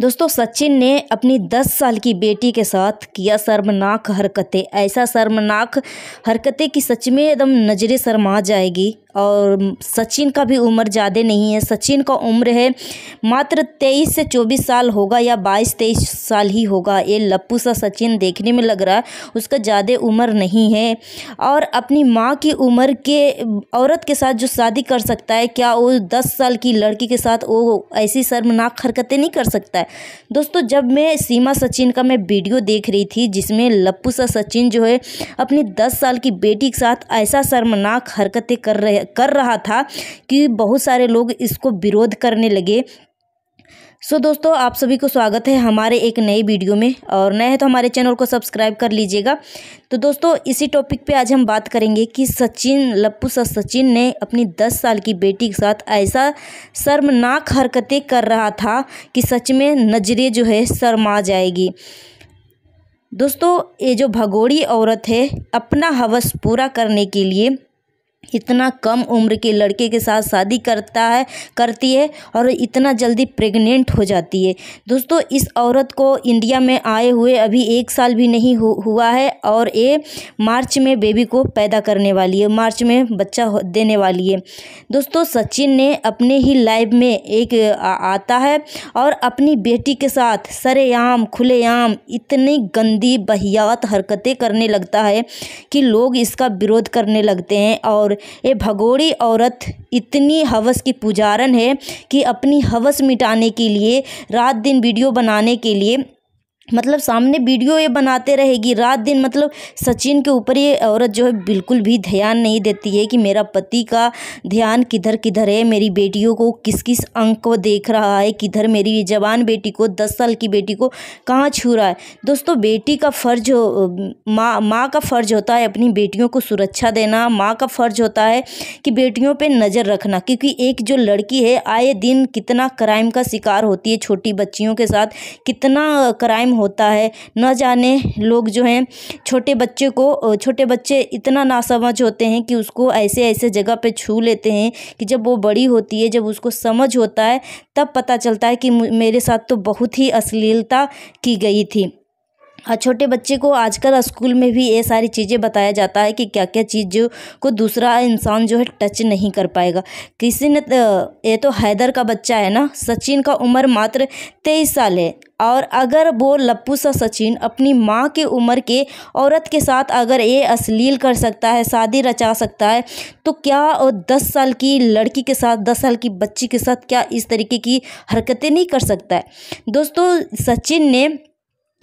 दोस्तों सचिन ने अपनी 10 साल की बेटी के साथ किया शर्मनाक हरकतें ऐसा शर्मनाक हरकतें कि सच में एकदम नज़रें शर्मा जाएगी और सचिन का भी उम्र ज़्यादा नहीं है सचिन का उम्र है मात्र तेईस से चौबीस साल होगा या बाईस तेईस साल ही होगा ये लप्पू सा सचिन देखने में लग रहा है उसका ज़्यादा उम्र नहीं है और अपनी माँ की उम्र के औरत के साथ जो शादी कर सकता है क्या वो दस साल की लड़की के साथ वो ऐसी शर्मनाक हरकतें नहीं कर सकता है दोस्तों जब मैं सीमा सचिन का मैं वीडियो देख रही थी जिसमें लप्पू सा सचिन जो है अपनी दस साल की बेटी के साथ ऐसा शर्मनाक हरकतें कर रहे कर रहा था कि बहुत सारे लोग इसको विरोध करने लगे सो so, दोस्तों आप सभी को स्वागत है हमारे एक नए वीडियो में और नए हैं तो हमारे चैनल को सब्सक्राइब कर लीजिएगा तो दोस्तों इसी टॉपिक पे आज हम बात करेंगे कि सचिन लप्पू सर सचिन ने अपनी 10 साल की बेटी के साथ ऐसा शर्मनाक हरकतें कर रहा था कि सच में नज़रे जो है शर्मा जाएगी दोस्तों ये जो भगोड़ी औरत है अपना हवस पूरा करने के लिए इतना कम उम्र के लड़के के साथ शादी करता है करती है और इतना जल्दी प्रेग्नेंट हो जाती है दोस्तों इस औरत को इंडिया में आए हुए अभी एक साल भी नहीं हु, हुआ है और ये मार्च में बेबी को पैदा करने वाली है मार्च में बच्चा देने वाली है दोस्तों सचिन ने अपने ही लाइव में एक आ, आता है और अपनी बेटी के साथ सरेआम खुलेआम इतनी गंदी बहियात हरकतें करने लगता है कि लोग इसका विरोध करने लगते हैं और ये भगोड़ी औरत इतनी हवस की पुजारन है कि अपनी हवस मिटाने के लिए रात दिन वीडियो बनाने के लिए मतलब सामने वीडियो ये बनाते रहेगी रात दिन मतलब सचिन के ऊपर ये औरत जो है बिल्कुल भी ध्यान नहीं देती है कि मेरा पति का ध्यान किधर किधर है मेरी बेटियों को किस किस अंक को देख रहा है किधर मेरी जवान बेटी को दस साल की बेटी को कहाँ छू रहा है दोस्तों बेटी का फ़र्ज हो माँ माँ का फ़र्ज होता है अपनी बेटियों को सुरक्षा देना माँ का फ़र्ज होता है कि बेटियों पर नज़र रखना क्योंकि एक जो लड़की है आए दिन कितना क्राइम का शिकार होती है छोटी बच्चियों के साथ कितना क्राइम होता है न जाने लोग जो हैं छोटे बच्चे को छोटे बच्चे इतना नासमझ होते हैं कि उसको ऐसे ऐसे जगह पे छू लेते हैं कि जब वो बड़ी होती है जब उसको समझ होता है तब पता चलता है कि मेरे साथ तो बहुत ही अश्लीलता की गई थी हाँ, छोटे बच्चे को आजकल स्कूल में भी ये सारी चीज़ें बताया जाता है कि क्या क्या चीज़ जो को दूसरा इंसान जो है टच नहीं कर पाएगा किसी ने तो, ये तो हैदर का बच्चा है ना सचिन का उम्र मात्र तेईस साल है और अगर वो लप्पू सा सचिन अपनी माँ के उम्र के औरत के साथ अगर ये अश्लील कर सकता है शादी रचा सकता है तो क्या और दस साल की लड़की के साथ दस साल की बच्ची के साथ क्या इस तरीके की हरकतें नहीं कर सकता है दोस्तों सचिन ने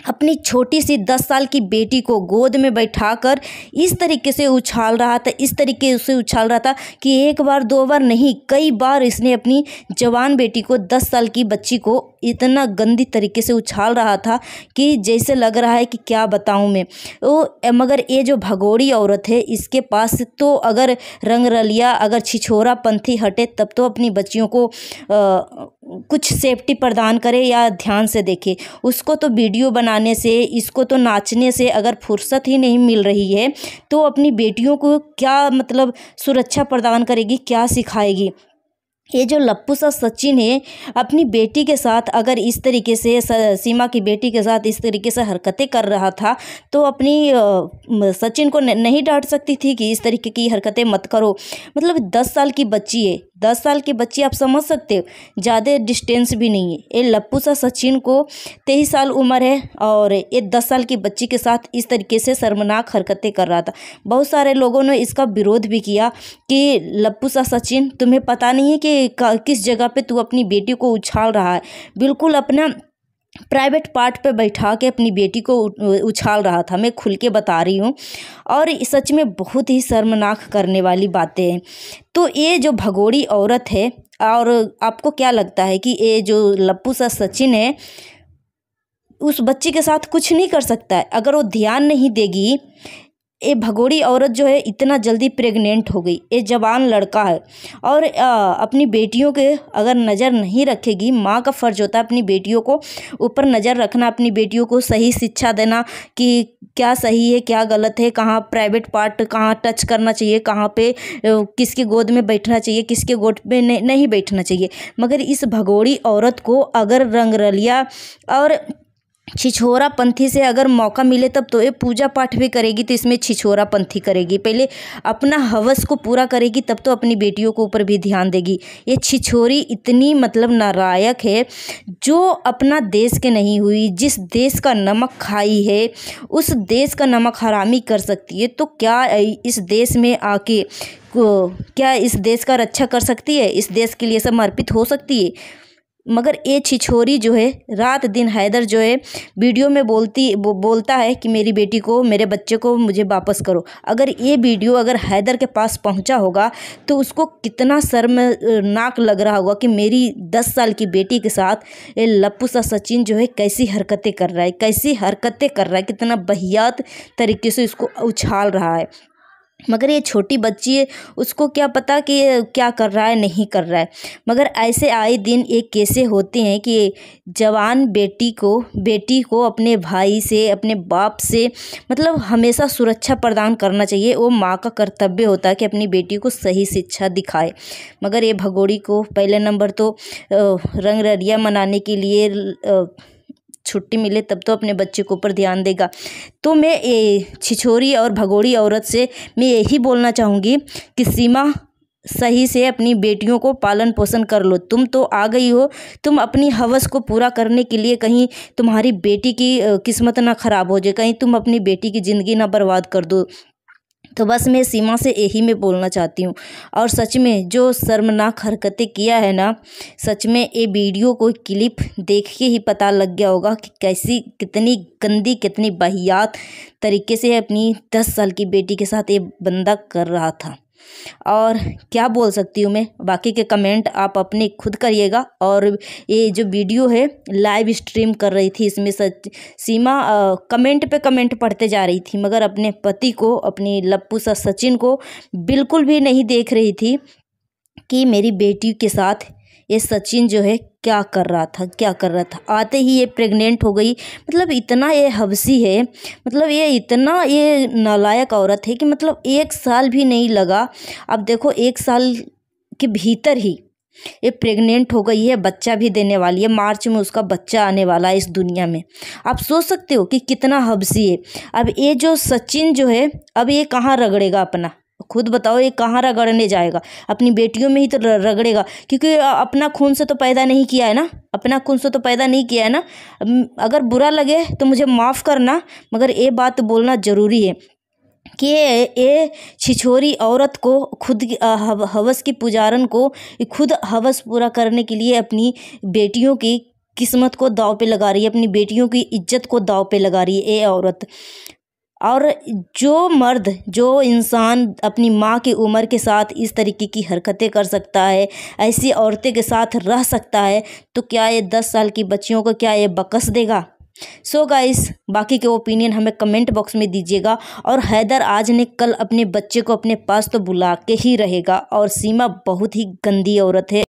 अपनी छोटी सी दस साल की बेटी को गोद में बैठाकर इस तरीके से उछाल रहा था इस तरीके से उछाल रहा था कि एक बार दो बार नहीं कई बार इसने अपनी जवान बेटी को दस साल की बच्ची को इतना गंदी तरीके से उछाल रहा था कि जैसे लग रहा है कि क्या बताऊं मैं वो मगर ये जो भगोड़ी औरत है इसके पास तो अगर रंग रलिया अगर छिछोरा पंथी हटे तब तो अपनी बच्चियों को आ, कुछ सेफ्टी प्रदान करे या ध्यान से देखे उसको तो वीडियो बनाने से इसको तो नाचने से अगर फुर्सत ही नहीं मिल रही है तो अपनी बेटियों को क्या मतलब सुरक्षा प्रदान करेगी क्या सिखाएगी ये जो लप्पू सा सचिन है अपनी बेटी के साथ अगर इस तरीके से सीमा की बेटी के साथ इस तरीके से हरकतें कर रहा था तो अपनी सचिन को नहीं डांट सकती थी कि इस तरीके की हरकतें मत करो मतलब दस साल की बच्ची है दस साल की बच्ची आप समझ सकते हो ज़्यादा डिस्टेंस भी नहीं है ये लप्पू सा सचिन को तेईस साल उम्र है और ये दस साल की बच्ची के साथ इस तरीके से शर्मनाक हरकतें कर रहा था बहुत सारे लोगों ने इसका विरोध भी किया कि लप्पू सा सचिन तुम्हें पता नहीं है कि किस जगह पे तू अपनी बेटी को उछाल रहा है बिल्कुल अपना प्राइवेट पार्ट पे बैठा के अपनी बेटी को उछाल रहा था मैं खुल के बता रही हूँ और सच में बहुत ही शर्मनाक करने वाली बातें हैं तो ये जो भगोड़ी औरत है और आपको क्या लगता है कि ये जो लप्पू सा सचिन है उस बच्ची के साथ कुछ नहीं कर सकता है अगर वो ध्यान नहीं देगी ये भगोड़ी औरत जो है इतना जल्दी प्रेग्नेंट हो गई ये जवान लड़का है और आ, अपनी बेटियों के अगर नज़र नहीं रखेगी माँ का फ़र्ज होता है अपनी बेटियों को ऊपर नज़र रखना अपनी बेटियों को सही शिक्षा देना कि क्या सही है क्या गलत है कहाँ प्राइवेट पार्ट कहाँ टच करना चाहिए कहाँ पे किसके गोद में बैठना चाहिए किसके गोद में नहीं बैठना चाहिए मगर इस भगोड़ी औरत को अगर रंगरलिया और छिछोरा पंथी से अगर मौका मिले तब तो ये पूजा पाठ भी करेगी तो इसमें छिछोरा पंथी करेगी पहले अपना हवस को पूरा करेगी तब तो अपनी बेटियों को ऊपर भी ध्यान देगी ये छिछोरी इतनी मतलब नारायक है जो अपना देश के नहीं हुई जिस देश का नमक खाई है उस देश का नमक हरामी कर सकती है तो क्या इस देश में आके क्या इस देश का रक्षा कर सकती है इस देश के लिए समर्पित हो सकती है मगर ये छिछोरी जो है रात दिन हैदर जो है वीडियो में बोलती बोलता है कि मेरी बेटी को मेरे बच्चे को मुझे वापस करो अगर ये वीडियो अगर हैदर के पास पहुंचा होगा तो उसको कितना शर्मनाक लग रहा होगा कि मेरी दस साल की बेटी के साथ ये लप्पू सा सचिन जो है कैसी हरकतें कर रहा है कैसी हरकतें कर रहा है कितना बहियात तरीके से इसको उछाल रहा है मगर ये छोटी बच्ची है उसको क्या पता कि क्या कर रहा है नहीं कर रहा है मगर ऐसे आए दिन एक कैसे होते हैं कि जवान बेटी को बेटी को अपने भाई से अपने बाप से मतलब हमेशा सुरक्षा प्रदान करना चाहिए वो माँ का कर्तव्य होता है कि अपनी बेटी को सही शिक्षा दिखाए मगर ये भगोड़ी को पहले नंबर तो रंगरिया मनाने के लिए छुट्टी मिले तब तो अपने बच्चे के ऊपर ध्यान देगा तो मैं छिछोरी और भगोड़ी औरत से मैं यही बोलना चाहूँगी कि सीमा सही से अपनी बेटियों को पालन पोषण कर लो तुम तो आ गई हो तुम अपनी हवस को पूरा करने के लिए कहीं तुम्हारी बेटी की किस्मत ना ख़राब हो जाए कहीं तुम अपनी बेटी की ज़िंदगी ना बर्बाद कर दो तो बस मैं सीमा से यही मैं बोलना चाहती हूँ और सच में जो शर्मनाक हरकतें किया है ना सच में ये वीडियो को क्लिप देख के ही पता लग गया होगा कि कैसी कितनी गंदी कितनी बाहियात तरीके से अपनी दस साल की बेटी के साथ ये बंदा कर रहा था और क्या बोल सकती हूँ मैं बाकी के कमेंट आप अपने खुद करिएगा और ये जो वीडियो है लाइव स्ट्रीम कर रही थी इसमें सच सीमा आ, कमेंट पे कमेंट पढ़ते जा रही थी मगर अपने पति को अपनी लप्पू सा सचिन को बिल्कुल भी नहीं देख रही थी कि मेरी बेटी के साथ ये सचिन जो है क्या कर रहा था क्या कर रहा था आते ही ये प्रेग्नेंट हो गई मतलब इतना ये हबसी है मतलब ये इतना ये नालायक औरत है कि मतलब एक साल भी नहीं लगा अब देखो एक साल के भीतर ही ये प्रेग्नेंट हो गई है बच्चा भी देने वाली है मार्च में उसका बच्चा आने वाला है इस दुनिया में आप सोच सकते हो कि कितना हबसी है अब ये जो सचिन जो है अब ये कहाँ रगड़ेगा अपना खुद बताओ ये कहाँ रगड़ने जाएगा अपनी बेटियों में ही तो रगड़ेगा क्योंकि अपना खून से तो पैदा नहीं किया है ना अपना खून से तो पैदा नहीं किया है ना अगर बुरा लगे तो मुझे माफ़ करना मगर ये बात बोलना ज़रूरी है कि ये छिछोरी औरत को खुद हवस की पुजारन को खुद हवस पूरा करने के लिए अपनी बेटियों की किस्मत को दाव पे लगा रही है अपनी बेटियों की इज्जत को दाव पे लगा रही है ये औरत और जो मर्द जो इंसान अपनी माँ की उम्र के साथ इस तरीके की हरकतें कर सकता है ऐसी औरतें के साथ रह सकता है तो क्या ये दस साल की बच्चियों को क्या ये बकस देगा सो so गाइस बाकी के ओपिनियन हमें कमेंट बॉक्स में दीजिएगा और हैदर आज ने कल अपने बच्चे को अपने पास तो बुला के ही रहेगा और सीमा बहुत ही गंदी औरत है